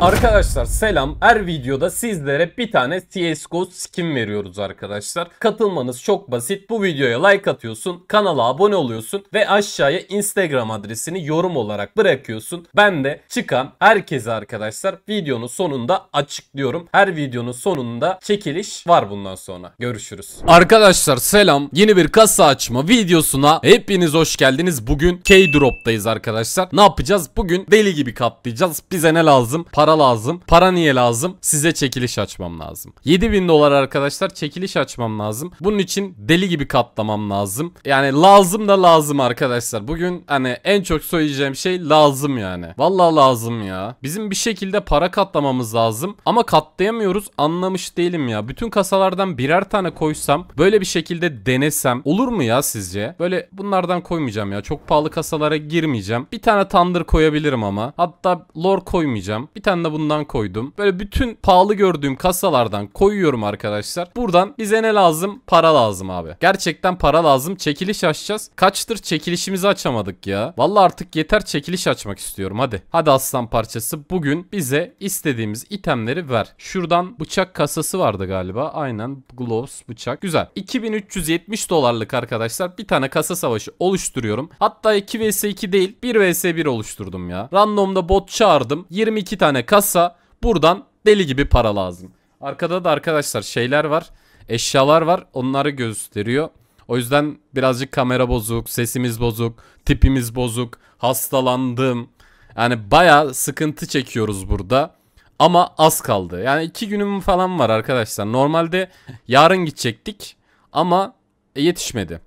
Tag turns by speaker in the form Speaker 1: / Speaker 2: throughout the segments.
Speaker 1: Arkadaşlar selam. Her videoda sizlere bir tane CSGO skin veriyoruz arkadaşlar. Katılmanız çok basit. Bu videoya like atıyorsun, kanala abone oluyorsun ve aşağıya Instagram adresini yorum olarak bırakıyorsun. Ben de çıkan herkese arkadaşlar videonun sonunda açıklıyorum. Her videonun sonunda çekiliş var bundan sonra. Görüşürüz. Arkadaşlar selam. Yeni bir kasa açma videosuna hepiniz hoş geldiniz. Bugün K-Drop'tayız arkadaşlar. Ne yapacağız? Bugün deli gibi katlayacağız. Bize ne lazım? Para para lazım. Para niye lazım? Size çekiliş açmam lazım. 7000 dolar arkadaşlar çekiliş açmam lazım. Bunun için deli gibi katlamam lazım. Yani lazım da lazım arkadaşlar. Bugün hani en çok söyleyeceğim şey lazım yani. Vallahi lazım ya. Bizim bir şekilde para katlamamız lazım. Ama katlayamıyoruz anlamış değilim ya. Bütün kasalardan birer tane koysam böyle bir şekilde denesem olur mu ya sizce? Böyle bunlardan koymayacağım ya. Çok pahalı kasalara girmeyeceğim. Bir tane tandır koyabilirim ama. Hatta lor koymayacağım. Bir tane tane de bundan koydum. Böyle bütün pahalı gördüğüm kasalardan koyuyorum arkadaşlar. Buradan bize ne lazım? Para lazım abi. Gerçekten para lazım. Çekiliş açacağız. Kaçtır çekilişimizi açamadık ya. Valla artık yeter çekiliş açmak istiyorum. Hadi. Hadi aslan parçası. Bugün bize istediğimiz itemleri ver. Şuradan bıçak kasası vardı galiba. Aynen. Gloves bıçak. Güzel. 2370 dolarlık arkadaşlar. Bir tane kasa savaşı oluşturuyorum. Hatta 2 vs 2 değil. 1 vs 1 oluşturdum ya. Randomda bot çağırdım. 22 tane kasa buradan deli gibi para lazım. Arkada da arkadaşlar şeyler var. Eşyalar var. Onları gösteriyor. O yüzden birazcık kamera bozuk, sesimiz bozuk, tipimiz bozuk, hastalandım. Yani baya sıkıntı çekiyoruz burada. Ama az kaldı. Yani iki günüm falan var arkadaşlar. Normalde yarın gidecektik ama e, yetişmedi.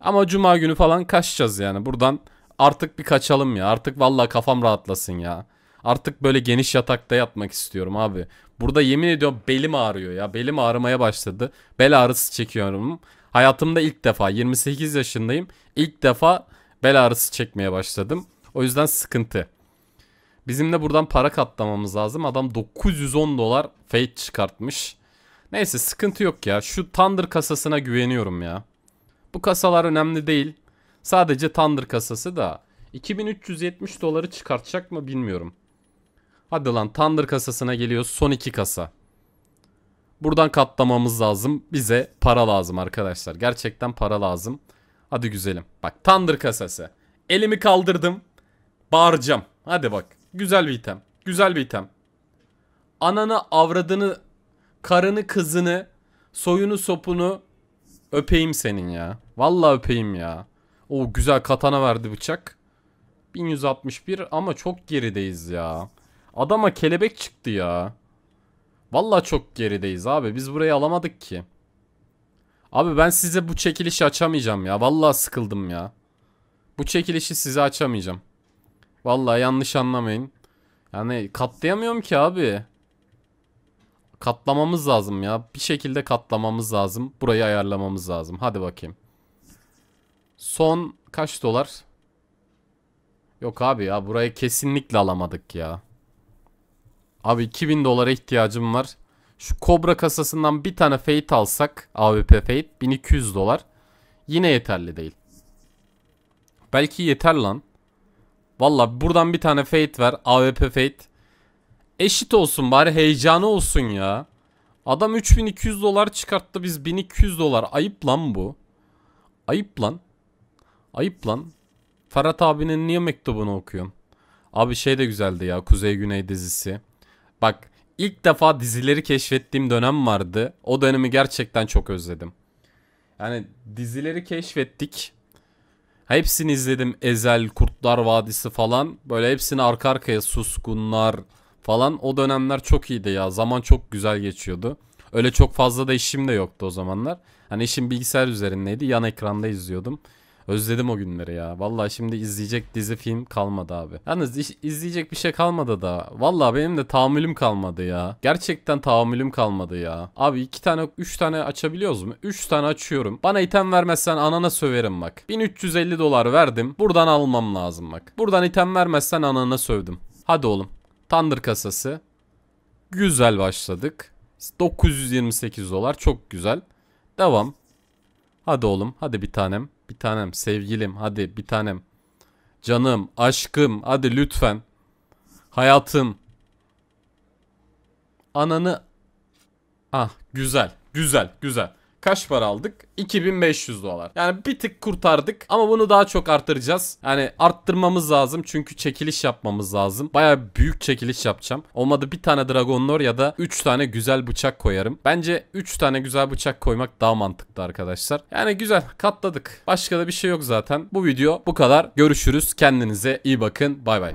Speaker 1: Ama cuma günü falan kaçacağız yani. Buradan artık bir kaçalım ya. Artık vallahi kafam rahatlasın ya. Artık böyle geniş yatakta yatmak istiyorum abi. Burada yemin ediyorum belim ağrıyor ya. Belim ağrımaya başladı. Bel ağrısı çekiyorum. Hayatımda ilk defa 28 yaşındayım. İlk defa bel ağrısı çekmeye başladım. O yüzden sıkıntı. Bizim de buradan para katlamamız lazım. Adam 910 dolar fate çıkartmış. Neyse sıkıntı yok ya. Şu Thunder kasasına güveniyorum ya. Bu kasalar önemli değil. Sadece Thunder kasası da 2370 doları çıkartacak mı bilmiyorum. Hadi lan Thunder kasasına geliyoruz. son iki kasa. Buradan katlamamız lazım. Bize para lazım arkadaşlar. Gerçekten para lazım. Hadi güzelim. Bak Thunder kasası. Elimi kaldırdım. Bağıracağım. Hadi bak. Güzel bir item. Güzel bir item. Ananı, avradını, karını, kızını, soyunu, sopunu öpeyim senin ya. Vallahi öpeyim ya. O güzel katana verdi bıçak. 1161 ama çok gerideyiz ya. Adama kelebek çıktı ya. Valla çok gerideyiz abi. Biz burayı alamadık ki. Abi ben size bu çekilişi açamayacağım ya. Valla sıkıldım ya. Bu çekilişi size açamayacağım. Valla yanlış anlamayın. Yani katlayamıyorum ki abi. Katlamamız lazım ya. Bir şekilde katlamamız lazım. Burayı ayarlamamız lazım. Hadi bakayım. Son kaç dolar? Yok abi ya burayı kesinlikle alamadık ya. Abi 2000 dolara ihtiyacım var. Şu kobra kasasından bir tane Fate alsak. AWP Fate 1200 dolar. Yine yeterli değil. Belki yeter lan. Valla buradan bir tane Fate ver. AWP Fate. Eşit olsun bari heyecanı olsun ya. Adam 3200 dolar çıkarttı biz 1200 dolar. Ayıp lan bu. Ayıp lan. Ayıp lan. Ferhat abinin niye mektubunu okuyorsun? Abi şey de güzeldi ya Kuzey Güney dizisi. Bak ilk defa dizileri keşfettiğim dönem vardı. O dönemi gerçekten çok özledim. Yani dizileri keşfettik. Hepsini izledim. Ezel, Kurtlar Vadisi falan. Böyle hepsini arka arkaya suskunlar falan. O dönemler çok iyiydi ya. Zaman çok güzel geçiyordu. Öyle çok fazla da işim de yoktu o zamanlar. Hani işim bilgisayar üzerindeydi. Yan ekranda izliyordum. Özledim o günleri ya. Vallahi şimdi izleyecek dizi film kalmadı abi. Yalnız izleyecek bir şey kalmadı da. Vallahi benim de tahammülüm kalmadı ya. Gerçekten tahammülüm kalmadı ya. Abi iki tane üç tane açabiliyoruz mu? Üç tane açıyorum. Bana item vermezsen anana söverim bak. 1350 dolar verdim. Buradan almam lazım bak. Buradan item vermezsen anana sövdüm. Hadi oğlum. Thunder kasası. Güzel başladık. 928 dolar çok güzel. Devam. Hadi oğlum hadi bir tanem bir tanem, sevgilim, hadi bir tanem. Canım, aşkım, hadi lütfen. Hayatım. Ananı... Ah, güzel, güzel, güzel kaç para aldık? 2500 dolar. Yani bir tık kurtardık ama bunu daha çok arttıracağız. Yani arttırmamız lazım çünkü çekiliş yapmamız lazım. Baya büyük çekiliş yapacağım. Olmadı bir tane Dragonlor ya da 3 tane güzel bıçak koyarım. Bence 3 tane güzel bıçak koymak daha mantıklı arkadaşlar. Yani güzel katladık. Başka da bir şey yok zaten. Bu video bu kadar. Görüşürüz. Kendinize iyi bakın. Bay bay.